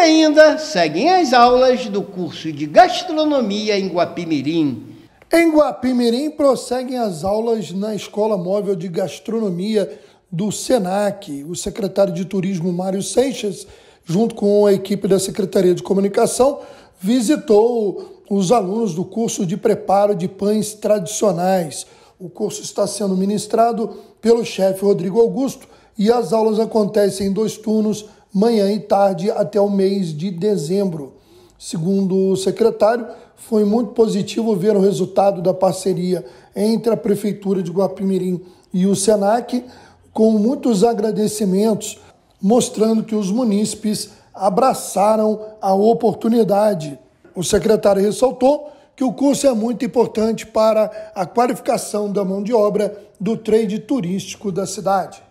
ainda seguem as aulas do curso de gastronomia em Guapimirim. Em Guapimirim prosseguem as aulas na Escola Móvel de Gastronomia do SENAC. O secretário de Turismo Mário Seixas, junto com a equipe da Secretaria de Comunicação, visitou os alunos do curso de preparo de pães tradicionais. O curso está sendo ministrado pelo chefe Rodrigo Augusto e as aulas acontecem em dois turnos manhã e tarde até o mês de dezembro. Segundo o secretário, foi muito positivo ver o resultado da parceria entre a Prefeitura de Guapimirim e o SENAC, com muitos agradecimentos, mostrando que os munícipes abraçaram a oportunidade. O secretário ressaltou que o curso é muito importante para a qualificação da mão de obra do trade turístico da cidade.